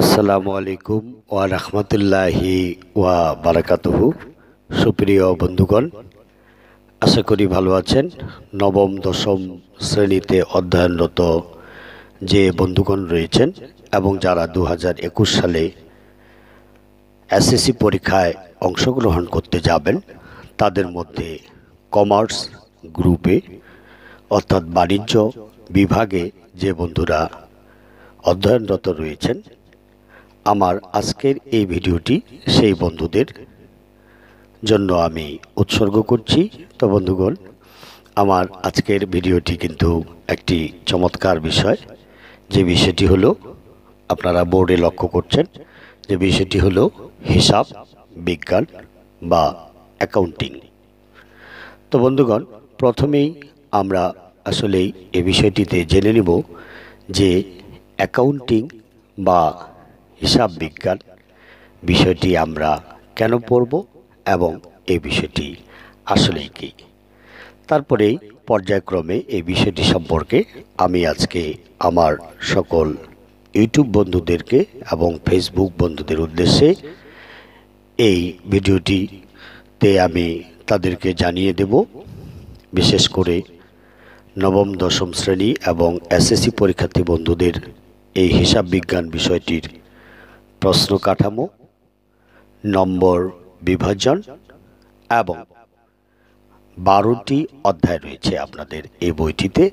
আসসালামু আলাইকুম ওয়া রাহমাতুল্লাহি ওয়া বারাকাতুহু সুপ্রিয় বন্ধুগণ আশা করি ভালো আছেন নবম দশম শ্রেণীতে অধ্যয়নরত যে বন্ধুগণ রয়েছেন এবং যারা দু সালে এসএসসি পরীক্ষায় অংশগ্রহণ করতে যাবেন তাদের মধ্যে কমার্স গ্রুপে অর্থাৎ বাণিজ্য বিভাগে যে বন্ধুরা অধ্যয়নরত রয়েছেন আমার আজকের এই ভিডিওটি সেই বন্ধুদের জন্য আমি উৎসর্গ করছি তো বন্ধুগণ আমার আজকের ভিডিওটি কিন্তু একটি চমৎকার বিষয় যে বিষয়টি হলো আপনারা বোর্ডে লক্ষ্য করছেন যে বিষয়টি হলো হিসাব বিজ্ঞান বা অ্যাকাউন্টিং তো বন্ধুগণ প্রথমেই আমরা আসলেই এ বিষয়টিতে জেনে নিব যে অ্যাকাউন্টিং বা হিসাব বিজ্ঞান বিষয়টি আমরা কেন পড়ব এবং এই বিষয়টি আসলেই কি তারপরে পর্যায়ক্রমে এই বিষয়টি সম্পর্কে আমি আজকে আমার সকল ইউটিউব বন্ধুদেরকে এবং ফেসবুক বন্ধুদের উদ্দেশ্যে এই ভিডিওটিতে আমি তাদেরকে জানিয়ে দেব বিশেষ করে নবম দশম শ্রেণী এবং এসএসসি পরীক্ষার্থী বন্ধুদের এই হিসাব বিজ্ঞান বিষয়টির প্রশ্ন কাঠামো নম্বর বিভাজন এবং বারোটি অধ্যায় রয়েছে আপনাদের এই বইটিতে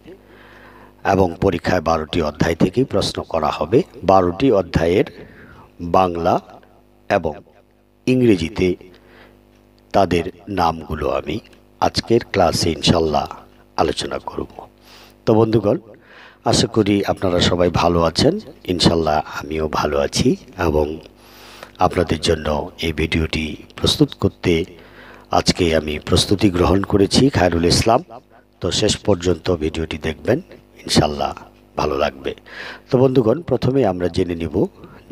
এবং পরীক্ষায় বারোটি অধ্যায় থেকেই প্রশ্ন করা হবে বারোটি অধ্যায়ের বাংলা এবং ইংরেজিতে তাদের নামগুলো আমি আজকের ক্লাসে ইনশাল্লাহ আলোচনা করব তো বন্ধুগণ আশা করি আপনারা সবাই ভালো আছেন ইনশাল্লাহ আমিও ভালো আছি এবং আপনাদের জন্য এই ভিডিওটি প্রস্তুত করতে আজকে আমি প্রস্তুতি গ্রহণ করেছি খায়রুল ইসলাম তো শেষ পর্যন্ত ভিডিওটি দেখবেন ইনশাল্লাহ ভালো লাগবে তো বন্ধুগণ প্রথমে আমরা জেনে নিব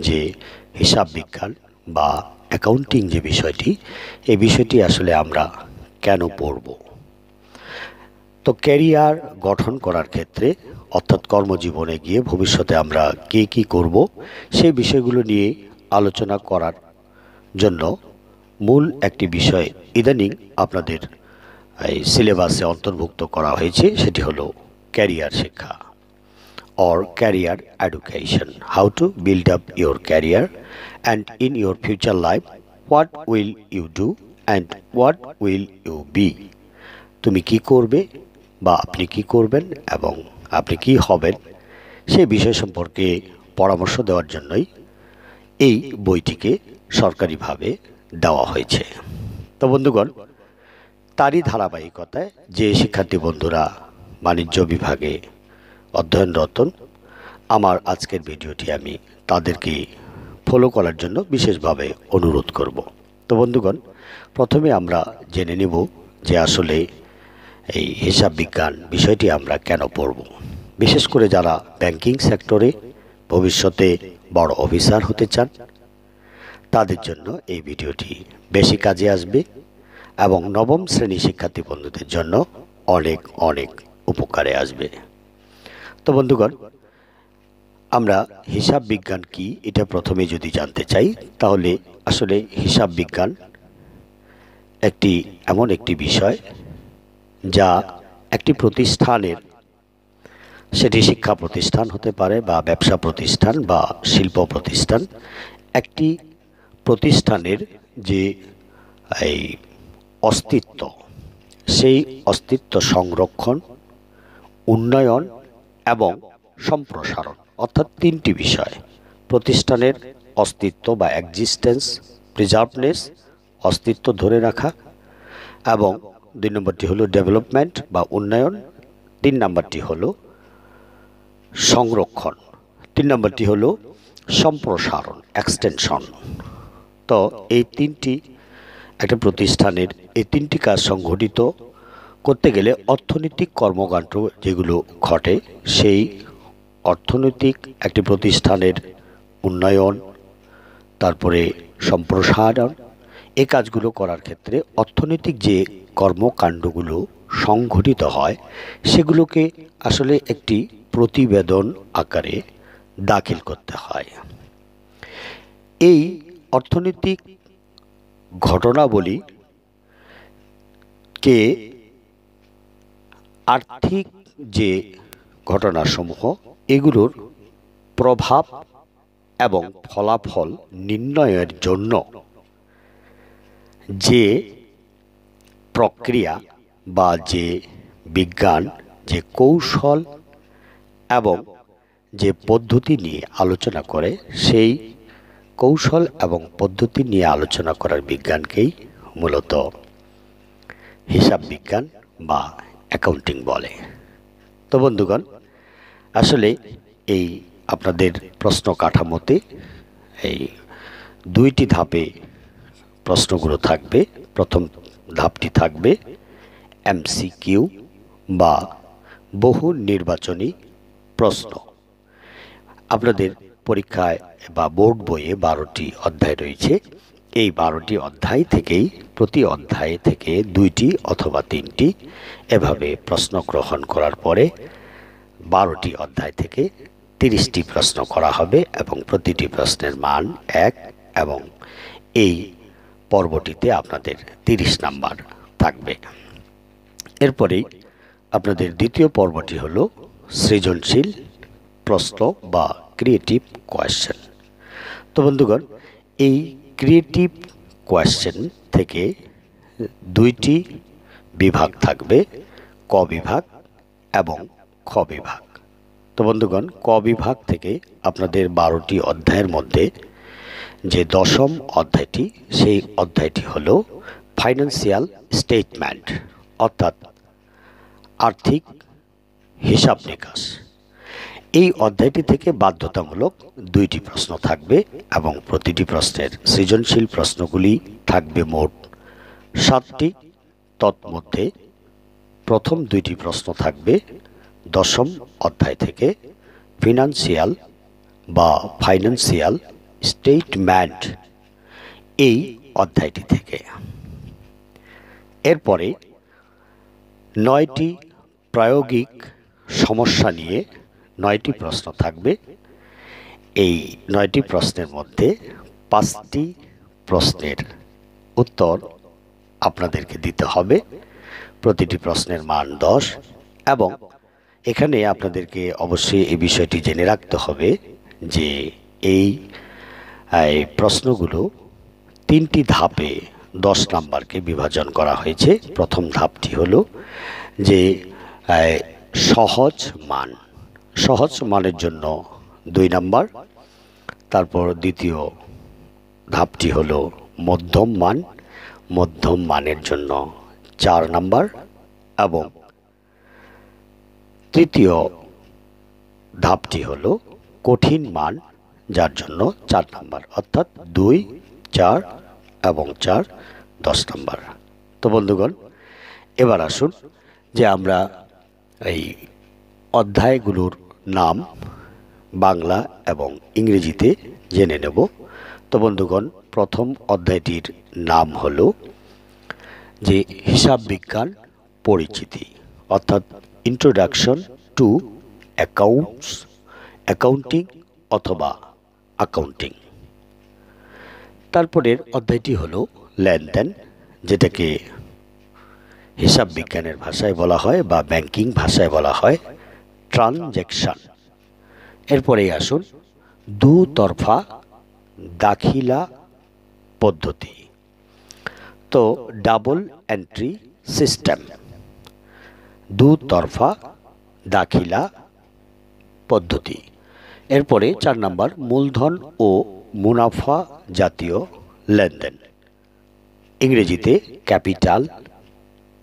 যে হিসাব বিজ্ঞান বা অ্যাকাউন্টিং যে বিষয়টি এই বিষয়টি আসলে আমরা কেন পড়বো তো ক্যারিয়ার গঠন করার ক্ষেত্রে অর্থাৎ কর্মজীবনে গিয়ে ভবিষ্যতে আমরা কে কি করব সেই বিষয়গুলো নিয়ে আলোচনা করার জন্য মূল একটি বিষয় ইদানিং আপনাদের এই সিলেবাসে অন্তর্ভুক্ত করা হয়েছে সেটি হলো ক্যারিয়ার শিক্ষা or career education how to build up your career and in your future life what will you do and what will you be তুমি কি করবে বা আপনি কি করবেন এবং আপনি কি হবেন সে বিষয় সম্পর্কে পরামর্শ দেওয়ার জন্যই এই বইটিকে সরকারিভাবে দেওয়া হয়েছে তো বন্ধুগণ তারই ধারাবাহিকতায় যে শিক্ষার্থী বন্ধুরা বাণিজ্য বিভাগে অধ্যয়নরত আমার আজকের ভিডিওটি আমি তাদেরকে ফলো করার জন্য বিশেষভাবে অনুরোধ করব তো বন্ধুগণ প্রথমে আমরা জেনে নেব যে আসলে এই হিসাব বিজ্ঞান বিষয়টি আমরা কেন পড়ব বিশেষ করে যারা ব্যাংকিং সেক্টরে ভবিষ্যতে বড় অফিসার হতে চান তাদের জন্য এই ভিডিওটি বেশি কাজে আসবে এবং নবম শ্রেণী শিক্ষার্থী বন্ধুদের জন্য অনেক অনেক উপকারে আসবে তো বন্ধুগণ আমরা হিসাব বিজ্ঞান কি এটা প্রথমে যদি জানতে চাই তাহলে আসলে হিসাব বিজ্ঞান একটি এমন একটি বিষয় যা একটি প্রতিষ্ঠানের সেটি শিক্ষা প্রতিষ্ঠান হতে পারে বা ব্যবসা প্রতিষ্ঠান বা শিল্প প্রতিষ্ঠান একটি প্রতিষ্ঠানের যে এই অস্তিত্ব সেই অস্তিত্ব সংরক্ষণ উন্নয়ন এবং সম্প্রসারণ অর্থাৎ তিনটি বিষয় প্রতিষ্ঠানের অস্তিত্ব বা এক্সিস্টেন্স প্রিজার্ভনেস অস্তিত্ব ধরে রাখা এবং দুই নম্বরটি হলো ডেভেলপমেন্ট বা উন্নয়ন তিন নম্বরটি হলো সংরক্ষণ তিন নম্বরটি হলো সম্প্রসারণ এক্সটেনশন তো এই তিনটি একটা প্রতিষ্ঠানের এই তিনটি কাজ সংঘটিত করতে গেলে অর্থনৈতিক কর্মকাণ্ড যেগুলো ঘটে সেই অর্থনৈতিক একটি প্রতিষ্ঠানের উন্নয়ন তারপরে সম্প্রসারণ এ কাজগুলো করার ক্ষেত্রে অর্থনৈতিক যে কর্মকাণ্ডগুলো সংঘটিত হয় সেগুলোকে আসলে একটি প্রতিবেদন আকারে দাখিল করতে হয় এই অর্থনৈতিক ঘটনাবলী কে আর্থিক যে ঘটনাসমূহ এগুলোর প্রভাব এবং ফলাফল নির্ণয়ের জন্য যে প্রক্রিয়া বা যে বিজ্ঞান যে কৌশল এবং যে পদ্ধতি নিয়ে আলোচনা করে সেই কৌশল এবং পদ্ধতি নিয়ে আলোচনা করার বিজ্ঞানকেই মূলত হিসাব বিজ্ঞান বা অ্যাকাউন্টিং বলে তো বন্ধুগণ আসলে এই আপনাদের প্রশ্ন কাঠামোতে এই দুইটি ধাপে প্রশ্নগুলো থাকবে প্রথম ধাপটি থাকবে এমসিকিউ বা বহু নির্বাচনী প্রশ্ন আপনাদের পরীক্ষায় বা বোর্ড বইয়ে বারোটি অধ্যায় রয়েছে এই বারোটি অধ্যায় থেকেই প্রতি অধ্যায় থেকে দুইটি অথবা তিনটি এভাবে প্রশ্ন গ্রহণ করার পরে বারোটি অধ্যায় থেকে তিরিশটি প্রশ্ন করা হবে এবং প্রতিটি প্রশ্নের মান এক এবং এই পর্বটিতে আপনাদের তিরিশ নাম্বার থাকবে এরপরেই আপনাদের দ্বিতীয় পর্বটি হল সৃজনশীল প্রশ্ন বা ক্রিয়েটিভ কোয়েশ্চেন তো বন্ধুগণ এই ক্রিয়েটিভ কোয়েশ্চেন থেকে দুইটি বিভাগ থাকবে ক বিভাগ এবং খ বিভাগ তো বন্ধুগণ ক বিভাগ থেকে আপনাদের বারোটি অধ্যায়ের মধ্যে যে দশম অধ্যায়টি সেই অধ্যায়টি হল ফাইন্যান্সিয়াল স্টেটমেন্ট অর্থাৎ আর্থিক হিসাব নিকাশ এই অধ্যায়টি থেকে বাধ্যতামূলক দুইটি প্রশ্ন থাকবে এবং প্রতিটি প্রশ্নের সৃজনশীল প্রশ্নগুলি থাকবে মোট সাতটি তৎমধ্যে প্রথম দুইটি প্রশ্ন থাকবে দশম অধ্যায় থেকে ফিনান্সিয়াল বা ফাইন্যান্সিয়াল স্টেটমেন্ট এই অধ্যায়টি থেকে এরপরে নয়টি প্রায়োগিক সমস্যা নিয়ে নয়টি প্রশ্ন থাকবে এই নয়টি প্রশ্নের মধ্যে পাঁচটি প্রশ্নের উত্তর আপনাদেরকে দিতে হবে প্রতিটি প্রশ্নের মান দশ এবং এখানে আপনাদেরকে অবশ্যই এই বিষয়টি জেনে রাখতে হবে যে এই এই প্রশ্নগুলো তিনটি ধাপে দশ নাম্বারকে বিভাজন করা হয়েছে প্রথম ধাপটি হলো যে সহজ মান সহজ মানের জন্য দুই নাম্বার তারপর দ্বিতীয় ধাপটি হল মধ্যম মান মধ্যম মানের জন্য চার নাম্বার এবং তৃতীয় ধাপটি হল কঠিন মান যার জন্য চার নাম্বার অর্থাৎ দুই চার এবং চার দশ নাম্বার তো বন্ধুগণ এবার আসুন যে আমরা এই অধ্যায়গুলোর নাম বাংলা এবং ইংরেজিতে জেনে নেব তো বন্ধুগণ প্রথম অধ্যায়টির নাম হল যে হিসাব বিজ্ঞান পরিচিতি অর্থাৎ ইন্ট্রোডাকশন টু অ্যাকাউন্টস অ্যাকাউন্টিং অথবা অ্যাকাউন্টিং তারপরের অধ্যায়টি হলো লেনদেন যেটাকে হিসাব বিজ্ঞানের ভাষায় বলা হয় বা ব্যাংকিং ভাষায় বলা হয় ট্রানজ্যাকশান এরপরেই আসুন দুতরফা দাখিলা পদ্ধতি তো ডাবল এন্ট্রি সিস্টেম দুতরফা দাখিলা পদ্ধতি এরপরে চার নাম্বার মূলধন ও মুনাফা জাতীয় লেনদেন ইংরেজিতে capital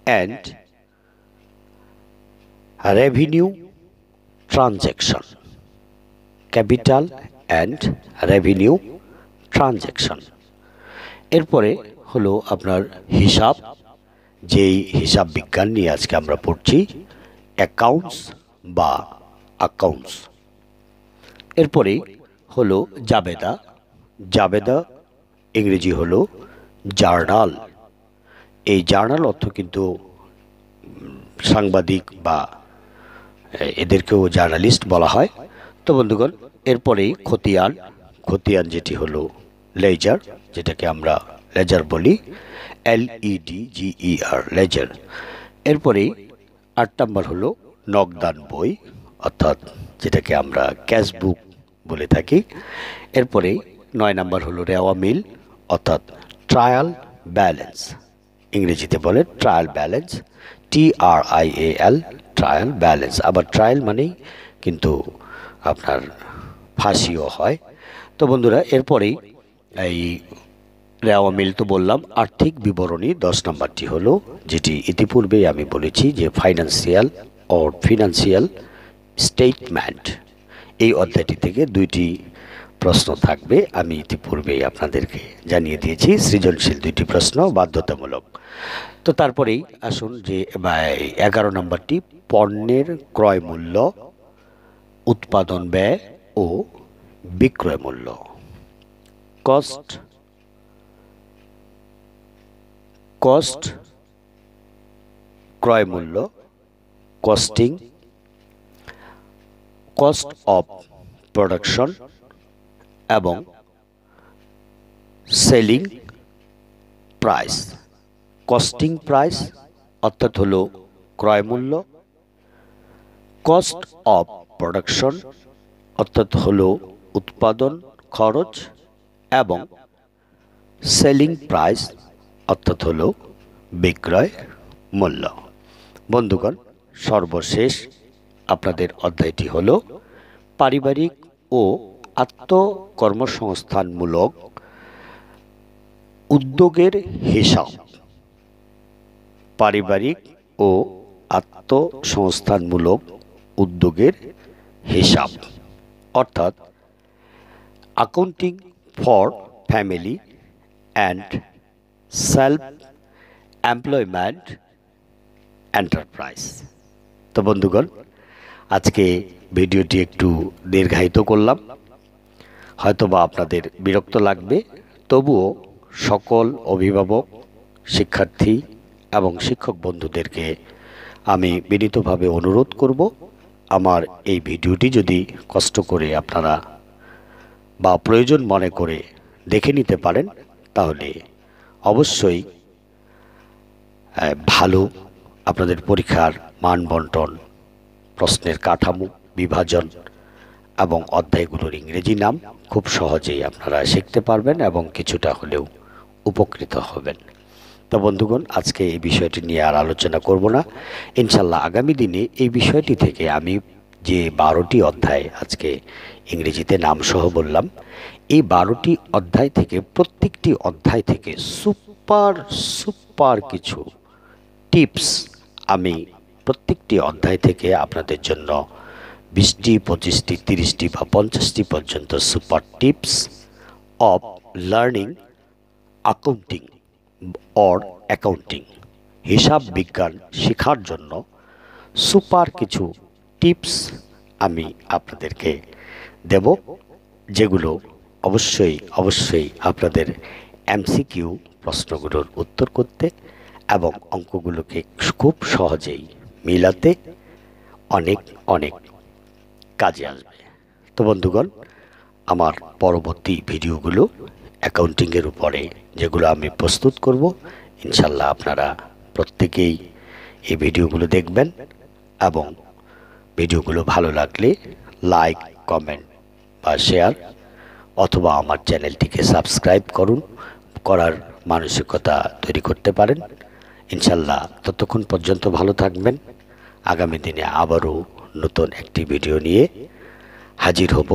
and revenue transaction capital and revenue transaction এরপরে হলো আপনার হিসাব যেই হিসাব বিজ্ঞান নিয়ে আজকে আমরা পড়ছি অ্যাকাউন্টস বা অ্যাকাউন্টস এরপরে হলো জাবেদা জাবেদা ইংরেজি হলো জার্নাল এই জার্নাল অর্থ কিন্তু সাংবাদিক বা এদেরকেও জার্নালিস্ট বলা হয় তো বন্ধুগণ এরপরেই খতিয়ান খতিয়ান যেটি হলো লেজার যেটাকে আমরা লেজার বলি L G E R e e ledger এরপরেই আট নম্বর হলো নগদান বই অর্থাৎ যেটাকে আমরা ক্যাশ বুক বলে থাকি এরপরে নয় নাম্বার হলো রেওয়া মিল অর্থাৎ ট্রায়াল ব্যালেন্স ইংরেজিতে বলে trial balance T R I A L trial balance আবার ট্রায়াল মানেই কিন্তু আপনার ফাঁসিও হয় তো বন্ধুরা এরপরেই এই রেওয়া মিল তো বললাম আর্থিক বিবরণী দশ নম্বরটি হলো যেটি ইতিপূর্বেই আমি বলেছি যে ফাইন্যান্সিয়াল অর ফিনান্সিয়াল স্টেটমেন্ট এই অধ্যায়টি থেকে দুইটি প্রশ্ন থাকবে আমি ইতিপূর্বেই আপনাদেরকে জানিয়ে দিয়েছি সৃজনশীল দুইটি প্রশ্ন বাধ্যতামূলক তো তারপরেই আসুন যে এগারো নম্বরটি পণ্যের ক্রয় মূল্য উৎপাদন ব্যয় ও বিক্রয় মূল্য কস্ট কস্ট ক্রয় মূল্য কস্টিং কস্ট অফ প্রোডাকশন এবং সেলিং প্রাইস কস্টিং প্রাইস অর্থাৎ হল ক্রয়মূল্য কস্ট অফ প্রোডাকশন অর্থাৎ হল উৎপাদন খরচ এবং সেলিং প্রাইস অর্থাৎ হল বিক্রয় মূল্য বন্ধুগণ সর্বশেষ আপনাদের অধ্যায়টি হল পারিবারিক ও আত্মকর্মসংস্থানমূলক উদ্যোগের হিসাব পারিবারিক ও আত্মসংস্থানমূলক উদ্যোগের হিসাব অর্থাৎ accounting for family and self employment enterprise তো বন্ধুগণ আজকে ভিডিওটি একটু দীর্ঘায়িত করলাম হয়তোবা আপনাদের বিরক্ত লাগবে তবুও সকল অভিভাবক শিক্ষার্থী এবং শিক্ষক বন্ধুদেরকে আমি বিনীতভাবে অনুরোধ করব আমার এই ভিডিওটি যদি কষ্ট করে আপনারা বা প্রয়োজন মনে করে দেখে নিতে পারেন তাহলে অবশ্যই ভালো আপনাদের পরীক্ষার মান বন্টন প্রশ্নের কাঠামো বিভাজন এবং অধ্যায়গুলোর ইংরেজি নাম খুব সহজেই আপনারা শিখতে পারবেন এবং কিছুটা হলেও উপকৃত হবেন তো বন্ধুগণ আজকে এই বিষয়টি নিয়ে আর আলোচনা করব না ইনশাল্লাহ আগামী দিনে এই বিষয়টি থেকে আমি যে বারোটি অধ্যায় আজকে ইংরেজিতে নামসহ বললাম এই বারোটি অধ্যায় থেকে প্রত্যেকটি অধ্যায় থেকে সুপার সুপার কিছু টিপস আমি প্রত্যেকটি অধ্যায় থেকে আপনাদের জন্য বিশটি পঁচিশটি তিরিশটি বা পঞ্চাশটি পর্যন্ত super tips of learning accounting or accounting হিসাব বিজ্ঞান শেখার জন্য সুপার কিছু টিপস আমি আপনাদেরকে দেব যেগুলো অবশ্যই অবশ্যই আপনাদের এমসিকিউ প্রশ্নগুলোর উত্তর করতে এবং অঙ্কগুলোকে খুব সহজেই মিলাতে অনেক অনেক কাজে আসবে তো বন্ধুগণ আমার পরবর্তী ভিডিওগুলো অ্যাকাউন্টিংয়ের উপরে যেগুলো আমি প্রস্তুত করব ইনশাল্লাহ আপনারা প্রত্যেকেই এই ভিডিওগুলো দেখবেন এবং ভিডিওগুলো ভালো লাগলে লাইক কমেন্ট বা শেয়ার অথবা আমার চ্যানেলটিকে সাবস্ক্রাইব করুন করার মানসিকতা তৈরি করতে পারেন ইনশাল্লাহ ততক্ষণ পর্যন্ত ভালো থাকবেন আগামী দিনে আবারও নতুন একটি ভিডিও নিয়ে হাজির হব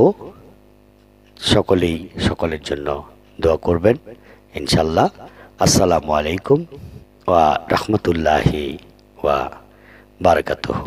সকলেই সকলের জন্য দোয়া করবেন ইনশাল্লাহ আসসালামু আলাইকুম ওয়া রহমতুল্লাহি ওয়া বারকাতহ